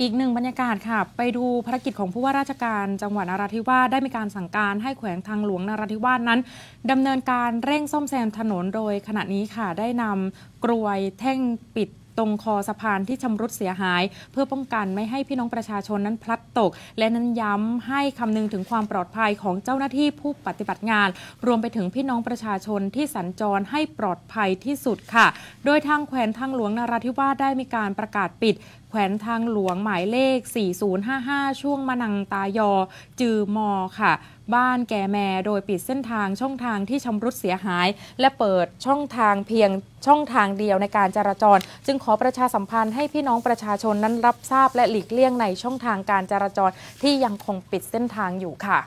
อีกหนึ่งบรรยากาศค่ะ ไปดูภารกิจของผู้ว่าราชการจังหวัดนราธิวาสได้มีการสั่งการให้แขวงทางหลวงนราธิวาสนั้น ดำเนินการเร่งซ่อมแซมถนนโดยขณะนี้ค่ะได้นำกรวยแท่งปิดตรงคอสะพานที่ชำรุดเสียหาย เพื่อป้องกันไม่ให้พี่น้องประชาชนนั้นพลัดตก และนั้นย้ำให้คำนึงถึงความปลอดภัยของเจ้าหน้าที่ผู้ปฏิบัติงาน รวมไปถึงพี่น้องประชาชนที่สัญจรให้ปลอดภัยที่สุดค่ะ โดยทางแขวนทางหลวงนราธิวาสได้มีการประกาศปิด แขวนทางหลวงหมายเลข 4055 ช่วงมะนังตายอ จือมอค่ะบ้านแก่แม่ โดยปิดเส้นทางช่องทางที่ชำรุดเสียหาย และเปิดช่องทางเพียงช่องทางเดียวในการจราจร จึงขอประชาสัมพันธ์ให้พี่น้องประชาชนนั้นรับทราบและหลีกเลี่ยงในช่องทางการจราจร ที่ยังคงปิดเส้นทางอยู่ค่ะ